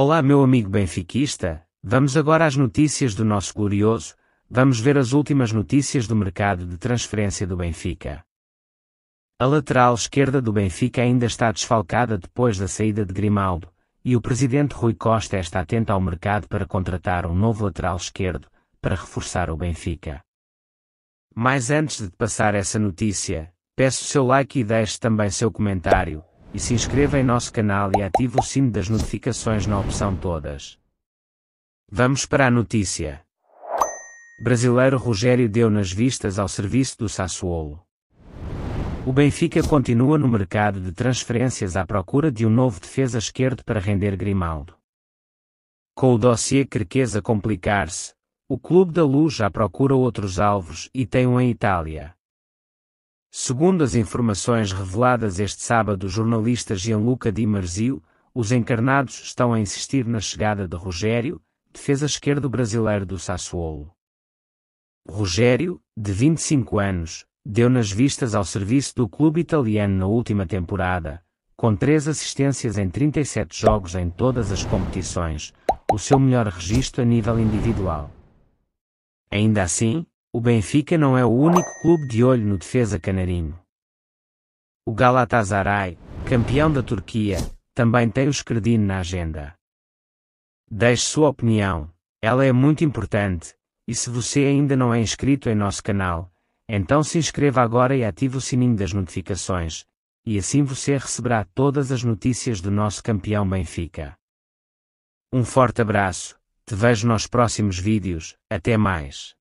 Olá, meu amigo benfiquista, vamos agora às notícias do nosso glorioso. Vamos ver as últimas notícias do mercado de transferência do Benfica. A lateral esquerda do Benfica ainda está desfalcada depois da saída de Grimaldo, e o presidente Rui Costa está atento ao mercado para contratar um novo lateral esquerdo, para reforçar o Benfica. Mas antes de passar essa notícia, peço seu like e deixe também seu comentário e se inscreva em nosso canal e ative o sino das notificações na opção todas. Vamos para a notícia. Brasileiro Rogério deu nas vistas ao serviço do Sassuolo. O Benfica continua no mercado de transferências à procura de um novo defesa esquerdo para render Grimaldo. Com o dossiê a complicar-se, o Clube da Luz já procura outros alvos e tem um em Itália. Segundo as informações reveladas este sábado, o jornalista Gianluca Di Marzio, os encarnados estão a insistir na chegada de Rogério, defesa esquerdo brasileiro do Sassuolo. Rogério, de 25 anos, deu nas vistas ao serviço do clube italiano na última temporada, com três assistências em 37 jogos em todas as competições, o seu melhor registro a nível individual. Ainda assim, o Benfica não é o único clube de olho no defesa canarinho. O Galatasaray, campeão da Turquia, também tem o escredino na agenda. Deixe sua opinião, ela é muito importante, e se você ainda não é inscrito em nosso canal, então se inscreva agora e ative o sininho das notificações, e assim você receberá todas as notícias do nosso campeão Benfica. Um forte abraço, te vejo nos próximos vídeos, até mais.